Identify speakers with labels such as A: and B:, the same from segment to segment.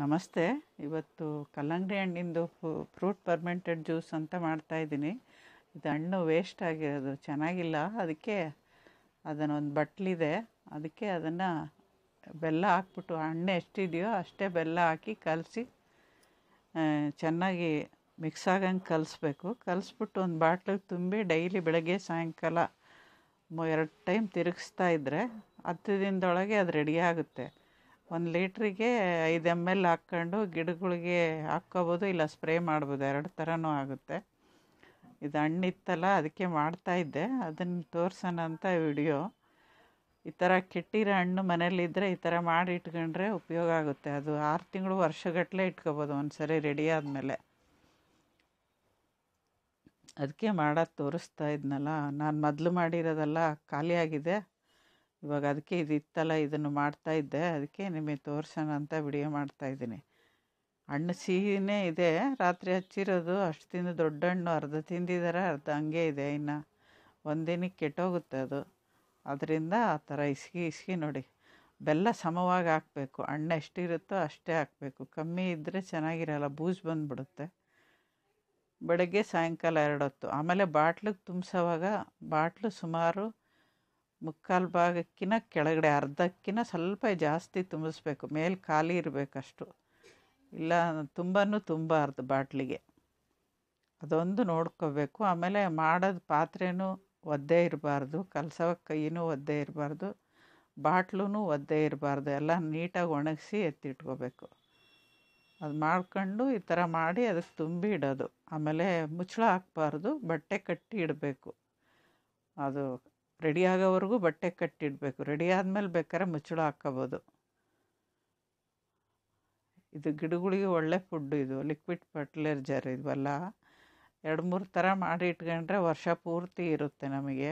A: ನಮಸ್ತೆ ಇವತ್ತು ಕಲ್ಲಂಗಡಿ ಹಣ್ಣಿಂದು ಫ್ರೂಟ್ ಪರ್ಮೆಂಟೆಡ್ ಜ್ಯೂಸ್ ಅಂತ ಮಾಡ್ತಾಯಿದ್ದೀನಿ ಇದು ಹಣ್ಣು ವೇಸ್ಟ್ ಆಗಿರೋದು ಚೆನ್ನಾಗಿಲ್ಲ ಅದಕ್ಕೆ ಅದನ್ನೊಂದು ಬಟ್ಲಿದೆ ಅದಕ್ಕೆ ಅದನ್ನು ಬೆಲ್ಲ ಹಾಕ್ಬಿಟ್ಟು ಹಣ್ಣು ಎಷ್ಟಿದೆಯೋ ಅಷ್ಟೇ ಬೆಲ್ಲ ಹಾಕಿ ಕಲಸಿ ಚೆನ್ನಾಗಿ ಮಿಕ್ಸ್ ಆಗಂಗೆ ಕಲಿಸ್ಬೇಕು ಕಲಿಸ್ಬಿಟ್ಟು ಒಂದು ಬಾಟ್ಲಿಗೆ ತುಂಬಿ ಡೈಲಿ ಬೆಳಗ್ಗೆ ಸಾಯಂಕಾಲ ಎರಡು ಟೈಮ್ ತಿರುಗಿಸ್ತಾ ಇದ್ದರೆ ಹತ್ತು ದಿನದೊಳಗೆ ಅದು ರೆಡಿಯಾಗುತ್ತೆ ಒಂದು ಲೀಟ್ರಿಗೆ ಐದು ಎಮ್ ಎಲ್ ಹಾಕ್ಕೊಂಡು ಗಿಡಗಳಿಗೆ ಹಾಕ್ಕೋಬೋದು ಇಲ್ಲ ಸ್ಪ್ರೇ ಮಾಡ್ಬೋದು ಎರಡು ಥರನೂ ಆಗುತ್ತೆ ಇದು ಹಣ್ಣಿತ್ತಲ್ಲ ಅದಕ್ಕೆ ಮಾಡ್ತಾ ಇದ್ದೆ ಅದನ್ನು ತೋರಿಸೋಣ ಅಂತ ವಿಡಿಯೋ ಈ ಥರ ಕೆಟ್ಟಿರೋ ಹಣ್ಣು ಮನೇಲಿದ್ದರೆ ಈ ಥರ ಮಾಡಿ ಇಟ್ಕೊಂಡ್ರೆ ಉಪಯೋಗ ಆಗುತ್ತೆ ಅದು ಆರು ತಿಂಗಳು ವರ್ಷಗಟ್ಟಲೆ ಇಟ್ಕೋಬೋದು ಒಂದು ಸರಿ ರೆಡಿ ಆದಮೇಲೆ ಅದಕ್ಕೆ ಮಾಡೋದು ತೋರಿಸ್ತಾ ಇದ್ನಲ್ಲ ನಾನು ಮೊದಲು ಮಾಡಿರೋದೆಲ್ಲ ಖಾಲಿಯಾಗಿದೆ ಇವಾಗ ಅದಕ್ಕೆ ಇದು ಇತ್ತಲ್ಲ ಇದನ್ನು ಮಾಡ್ತಾಯಿದ್ದೆ ಅದಕ್ಕೆ ನಿಮಗೆ ತೋರಿಸೋಣ ಅಂತ ವಿಡಿಯೋ ಮಾಡ್ತಾಯಿದ್ದೀನಿ ಹಣ್ಣು ಸಿಹಿನೇ ಇದೆ ರಾತ್ರಿ ಹಚ್ಚಿರೋದು ಅಷ್ಟು ತಿಂದು ದೊಡ್ಡ ಹಣ್ಣು ಅರ್ಧ ತಿಂದಿದ್ದಾರೆ ಅರ್ಧ ಹಂಗೆ ಇದೆ ಇನ್ನು ಒಂದಿನಕ್ಕೆ ಕೆಟ್ಟೋಗುತ್ತೆ ಅದು ಅದರಿಂದ ಆ ಥರ ಇಸ್ಕಿ ಇಸ್ಕಿ ನೋಡಿ ಬೆಲ್ಲ ಸಮವಾಗಿ ಹಾಕಬೇಕು ಹಣ್ಣು ಎಷ್ಟಿರುತ್ತೋ ಅಷ್ಟೇ ಹಾಕಬೇಕು ಕಮ್ಮಿ ಇದ್ದರೆ ಚೆನ್ನಾಗಿರಲ್ಲ ಬೂಜ್ ಬಂದುಬಿಡುತ್ತೆ ಬೆಳಗ್ಗೆ ಸಾಯಂಕಾಲ ಎರಡು ಹೊತ್ತು ಆಮೇಲೆ ಬಾಟ್ಲಿಗೆ ತುಂಬಿಸೋವಾಗ ಬಾಟ್ಲು ಸುಮಾರು ಮುಕ್ಕಾಲು ಭಾಗಕ್ಕಿಂತ ಕೆಳಗಡೆ ಅರ್ಧಕ್ಕಿಂತ ಸ್ವಲ್ಪ ಜಾಸ್ತಿ ತುಂಬಿಸ್ಬೇಕು ಮೇಲೆ ಖಾಲಿ ಇರಬೇಕಷ್ಟು ಇಲ್ಲ ತುಂಬ ತುಂಬಾರ್ದು ಬಾಟ್ಲಿಗೆ ಅದೊಂದು ನೋಡ್ಕೋಬೇಕು ಆಮೇಲೆ ಮಾಡೋದು ಪಾತ್ರೆನೂ ಒದ್ದೆ ಇರಬಾರ್ದು ಕಲಸೋ ಕೈಯೂ ಒದ್ದೆ ಇರಬಾರ್ದು ಬಾಟ್ಲೂ ಒದ್ದೆ ಇರಬಾರ್ದು ಎಲ್ಲ ನೀಟಾಗಿ ಒಣಗಿಸಿ ಎತ್ತಿಟ್ಕೋಬೇಕು ಅದು ಮಾಡ್ಕೊಂಡು ಈ ಥರ ಮಾಡಿ ಅದಕ್ಕೆ ತುಂಬಿ ಇಡೋದು ಆಮೇಲೆ ಮುಚ್ಚಳ ಹಾಕ್ಬಾರ್ದು ಬಟ್ಟೆ ಕಟ್ಟಿ ಇಡಬೇಕು ಅದು ರೆಡಿ ಆಗೋವರೆಗೂ ಬಟ್ಟೆ ಕಟ್ಟಿಡಬೇಕು ರೆಡಿ ಆದಮೇಲೆ ಬೇಕಾದ್ರೆ ಮುಚ್ಚಳ ಹಾಕ್ಕೋಬೋದು ಇದು ಗಿಡಗಳಿಗೆ ಒಳ್ಳೆ ಫುಡ್ಡು ಇದು ಲಿಕ್ವಿಡ್ ಫರ್ಟಿಲೈಜರ್ ಇದ್ವಲ್ಲ ಎರಡು ಮೂರು ಥರ ಮಾಡಿ ಇಟ್ಕೊಂಡ್ರೆ ವರ್ಷ ಪೂರ್ತಿ ಇರುತ್ತೆ ನಮಗೆ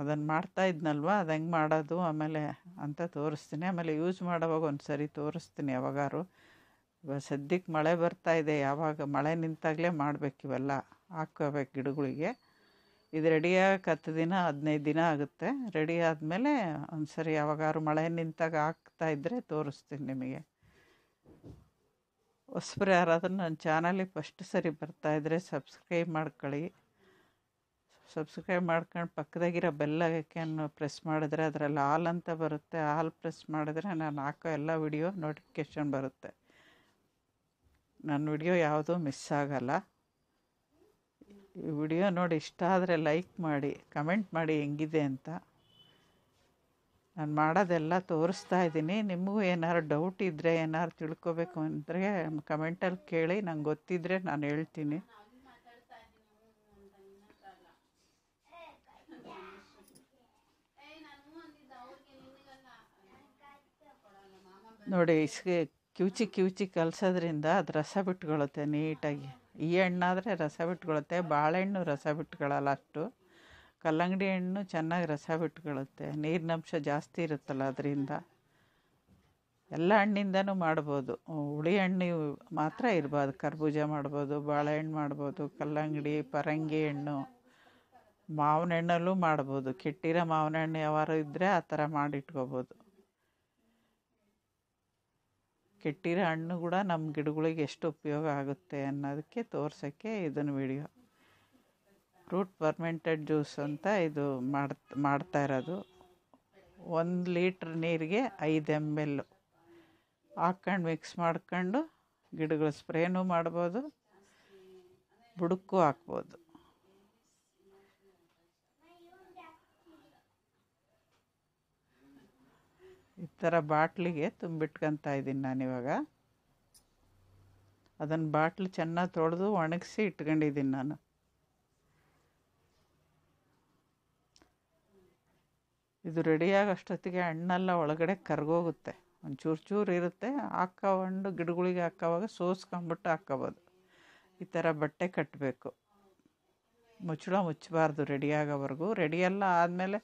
A: ಅದನ್ನು ಮಾಡ್ತಾ ಇದ್ನಲ್ವ ಅದು ಹೆಂಗೆ ಮಾಡೋದು ಆಮೇಲೆ ಅಂತ ತೋರಿಸ್ತೀನಿ ಆಮೇಲೆ ಯೂಸ್ ಮಾಡೋವಾಗ ಒಂದು ಸರಿ ತೋರಿಸ್ತೀನಿ ಯಾವಾಗಾರು ಇವಾಗ ಸದ್ಯಕ್ಕೆ ಮಳೆ ಬರ್ತಾ ಇದೆ ಯಾವಾಗ ಮಳೆ ನಿಂತಾಗಲೇ ಮಾಡಬೇಕಿವೆಲ್ಲ ಹಾಕ್ಕೋಬೇಕು ಗಿಡಗಳಿಗೆ ಇದು ರೆಡಿಯಾಗಕ್ಕೆ ಹತ್ತು ದಿನ ಹದಿನೈದು ದಿನ ಆಗುತ್ತೆ ರೆಡಿ ಆದಮೇಲೆ ಒಂದು ಸರಿ ಯಾವಾಗಾದ್ರು ಮಳೆ ನಿಂತಾಗ ಹಾಕ್ತಾ ಇದ್ದರೆ ತೋರಿಸ್ತೀನಿ ನಿಮಗೆ ಹೊಸಬ್ರು ಯಾರಾದರೂ ನನ್ನ ಚಾನಲಿಗೆ ಫಸ್ಟ್ ಸರಿ ಬರ್ತಾಯಿದ್ರೆ ಸಬ್ಸ್ಕ್ರೈಬ್ ಮಾಡ್ಕೊಳ್ಳಿ ಸಬ್ಸ್ಕ್ರೈಬ್ ಮಾಡ್ಕೊಂಡು ಪಕ್ಕದಾಗಿರೋ ಬೆಲ್ಲ ಅನ್ನು ಪ್ರೆಸ್ ಮಾಡಿದ್ರೆ ಅದರಲ್ಲಿ ಹಾಲ್ ಅಂತ ಬರುತ್ತೆ ಹಾಲ್ ಪ್ರೆಸ್ ಮಾಡಿದ್ರೆ ನಾನು ಹಾಕೋ ಎಲ್ಲ ವಿಡಿಯೋ ನೋಟಿಫಿಕೇಷನ್ ಬರುತ್ತೆ ನನ್ನ ವಿಡಿಯೋ ಯಾವುದೂ ಮಿಸ್ ಆಗೋಲ್ಲ ಈ ವಿಡಿಯೋ ನೋಡಿ ಇಷ್ಟ ಆದರೆ ಲೈಕ್ ಮಾಡಿ ಕಮೆಂಟ್ ಮಾಡಿ ಹೆಂಗಿದೆ ಅಂತ ನಾನು ಮಾಡೋದೆಲ್ಲ ತೋರಿಸ್ತಾ ಇದ್ದೀನಿ ನಿಮಗೂ ಏನಾದ್ರು ಡೌಟ್ ಇದ್ದರೆ ಏನಾದ್ರು ತಿಳ್ಕೊಬೇಕು ಅಂದರೆ ಕಮೆಂಟಲ್ಲಿ ಕೇಳಿ ನಂಗೆ ಗೊತ್ತಿದ್ದರೆ ನಾನು ಹೇಳ್ತೀನಿ ನೋಡಿ ಇಸ್ಗೆ ಕಿವುಚಿ ಕಿವುಚಿ ಕಲಸೋದ್ರಿಂದ ಅದು ರಸ ಬಿಟ್ಕೊಳ್ಳುತ್ತೆ ನೀಟಾಗಿ ಈ ಹಣ್ಣಾದರೆ ರಸ ಬಿಟ್ಕೊಳುತ್ತೆ ಬಾಳೆಹಣ್ಣು ರಸ ಬಿಟ್ಕೊಳ್ಳಲ್ಲ ಅಷ್ಟು ಕಲ್ಲಂಗಡಿ ಹಣ್ಣು ಚೆನ್ನಾಗಿ ರಸ ಬಿಟ್ಕೊಳ್ಳುತ್ತೆ ನೀರಿನಂಶ ಜಾಸ್ತಿ ಇರುತ್ತಲ್ಲ ಅದರಿಂದ ಎಲ್ಲ ಹಣ್ಣಿಂದನೂ ಮಾಡ್ಬೋದು ಹುಳಿ ಹಣ್ಣು ಮಾತ್ರ ಇರ್ಬೋದು ಕರ್ಬೂಜ ಮಾಡ್ಬೋದು ಬಾಳೆಹಣ್ಣು ಮಾಡ್ಬೋದು ಕಲ್ಲಂಗಡಿ ಪರಂಗಿ ಹಣ್ಣು ಮಾವಿನ ಹಣ್ಣಲ್ಲೂ ಮಾಡ್ಬೋದು ಕೆಟ್ಟಿರೋ ಮಾವಿನ ಹಣ್ಣು ಯಾವಾರು ಇದ್ದರೆ ಆ ಥರ ಮಾಡಿಟ್ಕೋಬೋದು ಕೆಟ್ಟಿರೋ ಹಣ್ಣು ಕೂಡ ನಮ್ಮ ಗಿಡಗಳಿಗೆ ಎಷ್ಟು ಉಪಯೋಗ ಆಗುತ್ತೆ ಅನ್ನೋದಕ್ಕೆ ತೋರ್ಸೋಕ್ಕೆ ಇದನ್ನು ವಿಡಿಯೋ ಫ್ರೂಟ್ ಪರ್ಮೆಂಟೆಡ್ ಜ್ಯೂಸ್ ಅಂತ ಇದು ಮಾಡ್ತಾ ಮಾಡ್ತಾ ಇರೋದು ಒಂದು ಲೀಟ್ರ್ ನೀರಿಗೆ ಐದು ಎಮ್ ಎಲ್ ಹಾಕ್ಕೊಂಡು ಮಿಕ್ಸ್ ಮಾಡ್ಕೊಂಡು ಗಿಡಗಳು ಸ್ಪ್ರೇನೂ ಮಾಡ್ಬೋದು ಬುಡಕ್ಕೂ ಹಾಕ್ಬೋದು ಈ ಥರ ಬಾಟ್ಲಿಗೆ ತುಂಬಿಟ್ಕೊತಾ ಇದ್ದೀನಿ ನಾನಿವಾಗ ಅದನ್ನು ಬಾಟ್ಲು ಚೆನ್ನಾಗಿ ತೊಳೆದು ಒಣಗಿಸಿ ಇಟ್ಕೊಂಡಿದ್ದೀನಿ ನಾನು ಇದು ರೆಡಿಯಾಗಿ ಅಷ್ಟೊತ್ತಿಗೆ ಹಣ್ಣೆಲ್ಲ ಒಳಗಡೆ ಕರ್ಗೋಗುತ್ತೆ ಒಂದು ಚೂರು ಚೂರು ಇರುತ್ತೆ ಹಾಕ್ಕೊಂಡು ಗಿಡಗಳಿಗೆ ಹಾಕೋವಾಗ ಸೋಸ್ಕೊಂಬಿಟ್ಟು ಹಾಕ್ಕೋಬೋದು ಈ ಥರ ಬಟ್ಟೆ ಕಟ್ಟಬೇಕು ಮುಚ್ಚಳ ಮುಚ್ಚಬಾರ್ದು ರೆಡಿಯಾಗೋವರೆಗೂ ರೆಡಿಯೆಲ್ಲ ಆದಮೇಲೆ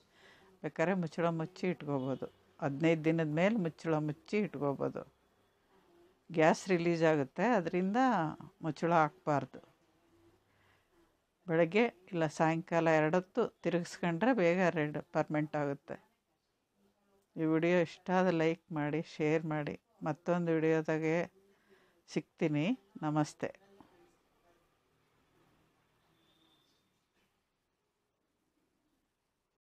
A: ಬೇಕಾದ್ರೆ ಮುಚ್ಚಳ ಮುಚ್ಚಿ ಇಟ್ಕೋಬೋದು ಹದಿನೈದು ದಿನದ ಮೇಲೆ ಮುಚ್ಚಳ ಮುಚ್ಚಿ ಇಟ್ಕೋಬೋದು ಗ್ಯಾಸ್ ರಿಲೀಸ್ ಆಗುತ್ತೆ ಅದರಿಂದ ಮುಚ್ಚಳ ಹಾಕ್ಬಾರ್ದು ಬೆಳಗ್ಗೆ ಇಲ್ಲ ಸಾಯಂಕಾಲ ಎರಡೊತ್ತು ತಿರುಗಿಸ್ಕೊಂಡ್ರೆ ಬೇಗ ರೆಡ್ ಪರ್ಮೆಂಟ್ ಆಗುತ್ತೆ ಈ ವಿಡಿಯೋ ಇಷ್ಟ ಆದ ಲೈಕ್ ಮಾಡಿ ಶೇರ್ ಮಾಡಿ ಮತ್ತೊಂದು ವಿಡಿಯೋದಾಗೆ ಸಿಗ್ತೀನಿ ನಮಸ್ತೆ